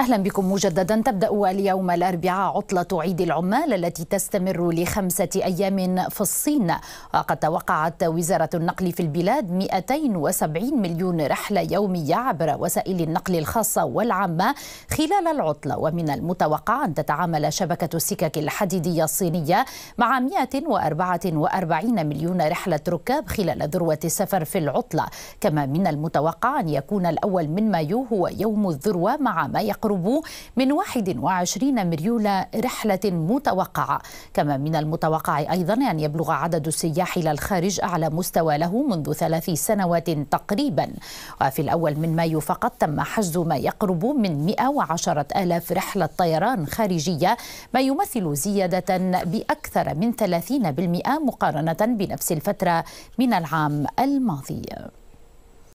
أهلا بكم مجددا تبدأ اليوم الأربعاء عطلة عيد العمال التي تستمر لخمسة أيام في الصين وقد توقعت وزارة النقل في البلاد 270 مليون رحلة يومية عبر وسائل النقل الخاصة والعامة خلال العطلة ومن المتوقع أن تتعامل شبكة السكك الحديدية الصينية مع 144 مليون رحلة ركاب خلال ذروة السفر في العطلة كما من المتوقع أن يكون الأول من مايو هو يوم الذروة مع ما يقرب يقرب من 21 مليون رحلة متوقعة كما من المتوقع أيضا أن يبلغ عدد السياح إلى الخارج أعلى مستوى له منذ ثلاث سنوات تقريبا وفي الأول من مايو فقط تم حجز ما يقرب من 110 ألاف رحلة طيران خارجية ما يمثل زيادة بأكثر من 30% مقارنة بنفس الفترة من العام الماضي